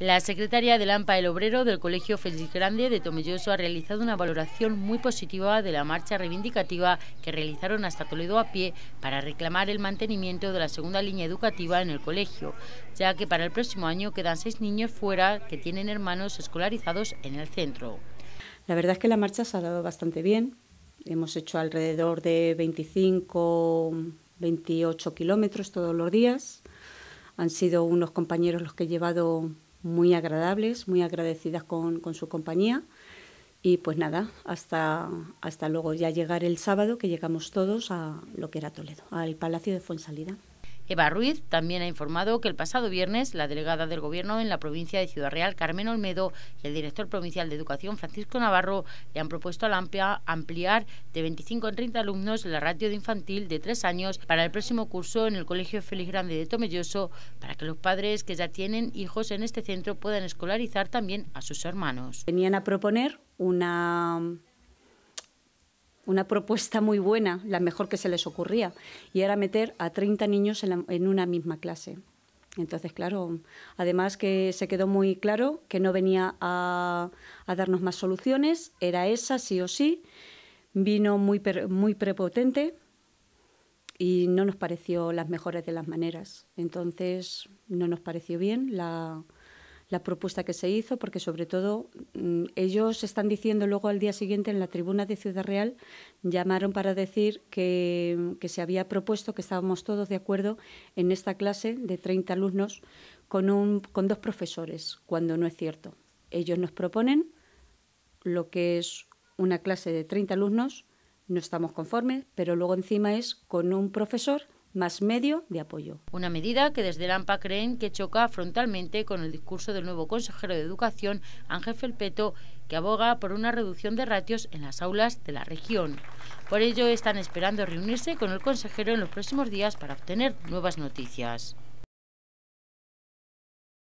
La secretaria de AMPA El Obrero del Colegio Félix Grande de Tomelloso ha realizado una valoración muy positiva de la marcha reivindicativa que realizaron hasta Toledo a pie para reclamar el mantenimiento de la segunda línea educativa en el colegio, ya que para el próximo año quedan seis niños fuera que tienen hermanos escolarizados en el centro. La verdad es que la marcha se ha dado bastante bien. Hemos hecho alrededor de 25, 28 kilómetros todos los días. Han sido unos compañeros los que he llevado muy agradables, muy agradecidas con, su compañía. Y pues nada, hasta, hasta luego ya llegar el sábado, que llegamos todos a lo que era Toledo, al Palacio de Fuensalida. Eva Ruiz también ha informado que el pasado viernes la delegada del Gobierno en la provincia de Ciudad Real, Carmen Olmedo, y el director provincial de Educación, Francisco Navarro, le han propuesto a la ampliar de 25 a 30 alumnos la ratio de infantil de tres años para el próximo curso en el Colegio Félix Grande de Tomelloso para que los padres que ya tienen hijos en este centro puedan escolarizar también a sus hermanos. Venían a proponer una una propuesta muy buena, la mejor que se les ocurría, y era meter a 30 niños en, una misma clase. Entonces, claro, además que se quedó muy claro que no venía a, darnos más soluciones, era esa sí o sí, vino muy, muy prepotente y no nos pareció las mejores de las maneras. Entonces, no nos pareció bien la, la propuesta que se hizo, porque sobre todo mm, ellos están diciendo luego al día siguiente en la tribuna de Ciudad Real, llamaron para decir que, se había propuesto que estábamos todos de acuerdo en esta clase de 30 alumnos con, un, con dos profesores, cuando no es cierto. Ellos nos proponen lo que es una clase de 30 alumnos, no estamos conformes, pero luego encima es con un profesor más medio de apoyo. Una medida que desde el AMPA creen que choca frontalmente con el discurso del nuevo consejero de Educación, Ángel Felpeto, que aboga por una reducción de ratios en las aulas de la región. Por ello, están esperando reunirse con el consejero en los próximos días para obtener nuevas noticias.